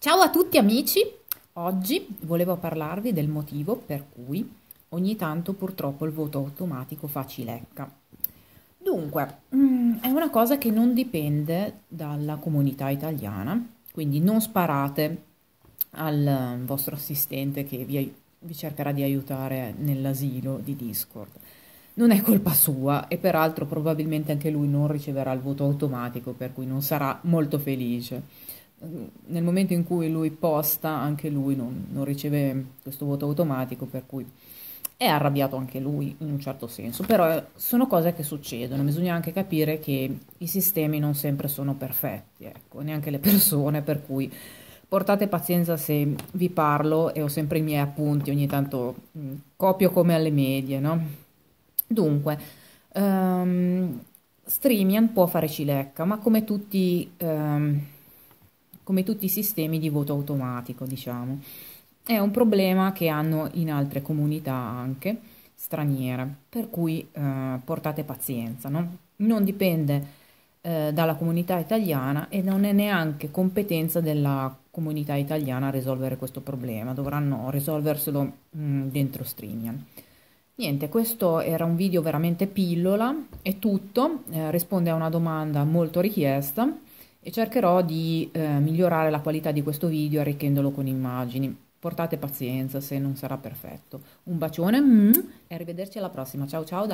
Ciao a tutti amici, oggi volevo parlarvi del motivo per cui ogni tanto purtroppo il voto automatico fa cilecca. Dunque, mm, è una cosa che non dipende dalla comunità italiana, quindi non sparate al mm, vostro assistente che vi vi cercherà di aiutare nell'asilo di Discord. Non è colpa sua e peraltro probabilmente anche lui non riceverà il voto automatico, per cui non sarà molto felice. Nel momento in cui lui posta, anche lui non, non riceve questo voto automatico, per cui è arrabbiato anche lui in un certo senso, però eh, sono cose che succedono, bisogna anche capire che i sistemi non sempre sono perfetti, ecco, neanche le persone, per cui Portate pazienza se vi parlo e ho sempre i miei appunti, ogni tanto mm, copio come alle medie, no? Dunque, um, ehm, Streamian può fare cilecca, ma come tutti, um, come tutti i sistemi di voto automatico, diciamo. È un problema che hanno in altre comunità anche straniere, per cui eh, portate pazienza, no? Non dipende eh, dalla comunità italiana e non è neanche competenza della comunità italiana risolvere questo problema, dovranno risolverselo mh, mm, dentro Strinian. Niente, questo era un video veramente pillola, è tutto, eh, risponde a una domanda molto richiesta e cercherò di eh, migliorare la qualità di questo video arricchendolo con immagini. Portate pazienza se non sarà perfetto. Un bacione mm, e arrivederci alla prossima. Ciao ciao.